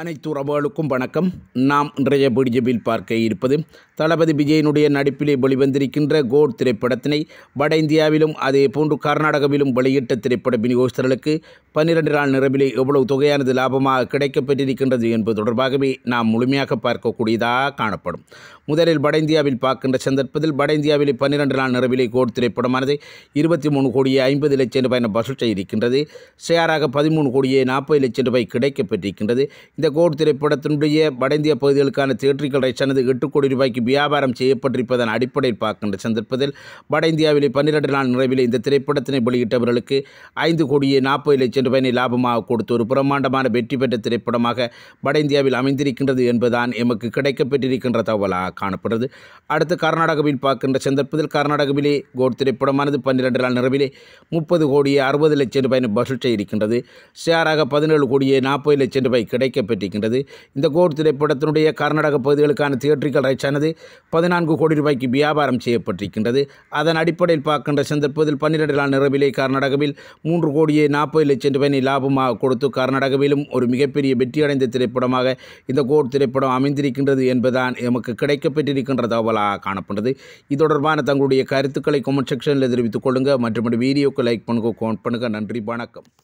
அனைத்து உறவுகளுக்கும் வணக்கம் நாம் இன்றைய பிடிஜபில் பார்க்க இருப்பது தளபதி விஜயனுடைய நடிப்பிலே வெளிவந்திருக்கின்ற கோட் திரைப்படத்தினை வட இந்தியாவிலும் அதே போன்று கர்நாடகாவிலும் வெளியிட்ட திரைப்பட விநியோகஸ்தர்களுக்கு பன்னிரண்டு நாள் நிரவிலே எவ்வளவு தொகையானது லாபமாக கிடைக்கப்பட்டிருக்கின்றது என்பது தொடர்பாகவே நாம் முழுமையாக பார்க்கக்கூடியதாக காணப்படும் முதலில் வட இந்தியாவில் பார்க்கின்ற சந்தர்ப்பத்தில் வட இந்தியாவிலே பன்னிரண்டு நாள் நிரவிலே கோட் திரைப்படமானது இருபத்தி மூணு கோடியே ஐம்பது லட்சம் ரூபாய் என வசூல் இருக்கின்றது ஷேராக பதிமூணு கோடியே நாற்பது லட்சம் ரூபாய் கிடைக்கப்பட்டிருக்கின்றது இந்த கோட் திரைப்படத்தினுடைய வடந்திய பகுதிகளுக்கான தியேட்டரிக்கல் ரைட்ஸ் ஆனது எட்டு கோடி ரூபாய்க்கு வியாபாரம் செய்யப்பட்டிருப்பதன் அடிப்படையில் பார்க்கின்ற சந்தர்ப்பத்தில் வட இந்தியாவிலே பன்னிரண்டு நாள் நிறைவில் இந்த திரைப்படத்தினை வெளியிட்டவர்களுக்கு ஐந்து கோடியே நாற்பது லட்சம் ரூபாயினை லாபமாக கொடுத்து ஒரு பிரம்மாண்டமான வெற்றி பெற்ற திரைப்படமாக வட இந்தியாவில் அமைந்திருக்கின்றது என்பதுதான் எமக்கு கிடைக்கப்பெற்றிருக்கின்ற தகவலாக காணப்படுறது அடுத்து கர்நாடகாவில் பார்க்கின்ற சந்தர்ப்பத்தில் கர்நாடகாவிலே கோட் திரைப்படமானது பன்னிரண்டு நாள் நிறைவிலே முப்பது கோடியே அறுபது லட்சம் ரூபாயினை வசூல் செய்திருக்கின்றது ஷேராக பதினேழு கோடியே நாற்பது லட்சம் ரூபாய் கிடைக்கப்பெற்று பெற்றிருக்கின்றது இந்த கோர் திரைப்படத்தினுடைய கர்நாடக பகுதிகளுக்கான தியேட்டரிக்கல் ரைட்ஸ் ஆனது பதினான்கு கோடி ரூபாய்க்கு வியாபாரம் செய்யப்பட்டிருக்கின்றது அதன் அடிப்படையில் பார்க்கின்ற சந்தர்ப்பத்தில் பன்னிரண்டு நாள் நிறவிலே கர்நாடகாவில் மூன்று கோடியே நாற்பது லட்சம் ரூபாயினை லாபமாக கொடுத்து கர்நாடகாவிலும் ஒரு மிகப்பெரிய வெற்றியடைந்த திரைப்படமாக இந்த கோட் திரைப்படம் அமைந்திருக்கின்றது என்பதுதான் எமக்கு கிடைக்கப்பெற்றிருக்கின்ற தகவலாக காணப்படுகிறது இது தொடர்பான தங்களுடைய கருத்துக்களை கொமெண்ட் செக்ஷனில் தெரிவித்துக் கொள்ளுங்கள் மற்றும் வீடியோக்கு லைக் பண்ணுங்க கோன் பண்ணுங்கள் நன்றி வணக்கம்